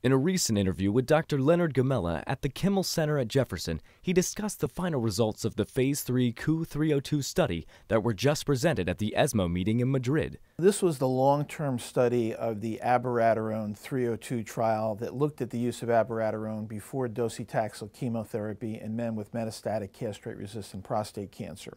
In a recent interview with Dr. Leonard Gamella at the Kimmel Center at Jefferson, he discussed the final results of the Phase 3 Coup 302 study that were just presented at the ESMO meeting in Madrid. This was the long-term study of the abiraterone 302 trial that looked at the use of abiraterone before docetaxel chemotherapy in men with metastatic castrate-resistant prostate cancer.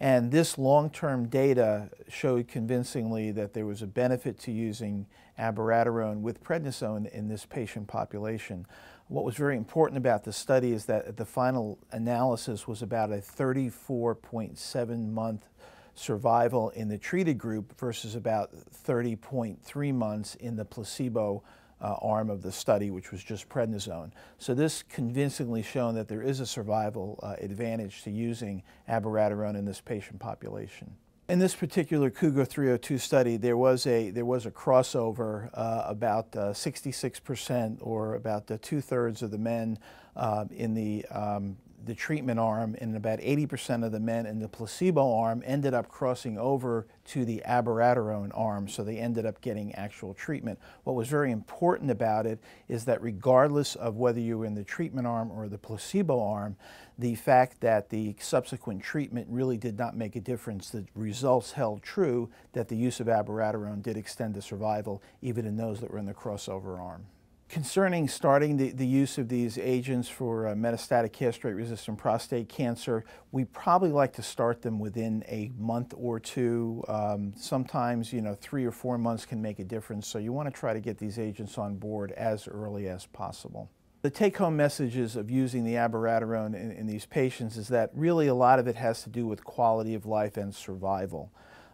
And this long-term data showed convincingly that there was a benefit to using abiraterone with prednisone in this patient population. What was very important about the study is that the final analysis was about a 34.7 month survival in the treated group versus about 30.3 months in the placebo uh, arm of the study, which was just prednisone. So this convincingly shown that there is a survival uh, advantage to using abiraterone in this patient population. In this particular Cougar 302 study, there was a there was a crossover. Uh, about 66% uh, or about two thirds of the men uh, in the um, the treatment arm and about 80% of the men in the placebo arm ended up crossing over to the abiraterone arm, so they ended up getting actual treatment. What was very important about it is that regardless of whether you were in the treatment arm or the placebo arm, the fact that the subsequent treatment really did not make a difference. The results held true that the use of abiraterone did extend the survival even in those that were in the crossover arm. Concerning starting the, the use of these agents for uh, metastatic castrate resistant prostate cancer, we probably like to start them within a month or two. Um, sometimes, you know, three or four months can make a difference, so you want to try to get these agents on board as early as possible. The take-home messages of using the abiraterone in, in these patients is that really a lot of it has to do with quality of life and survival.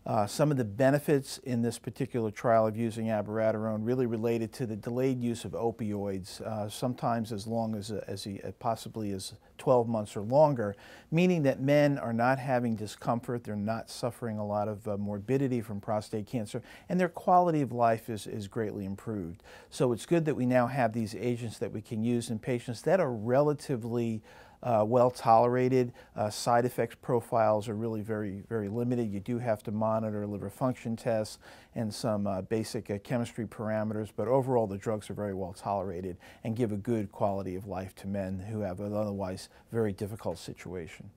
Uh, some of the benefits in this particular trial of using abiraterone really related to the delayed use of opioids, uh, sometimes as long as, uh, as uh, possibly as 12 months or longer, meaning that men are not having discomfort, they're not suffering a lot of uh, morbidity from prostate cancer, and their quality of life is, is greatly improved. So it's good that we now have these agents that we can use in patients that are relatively uh, well tolerated. Uh, side effects profiles are really very, very limited. You do have to monitor liver function tests and some uh, basic uh, chemistry parameters, but overall the drugs are very well tolerated and give a good quality of life to men who have an otherwise very difficult situation.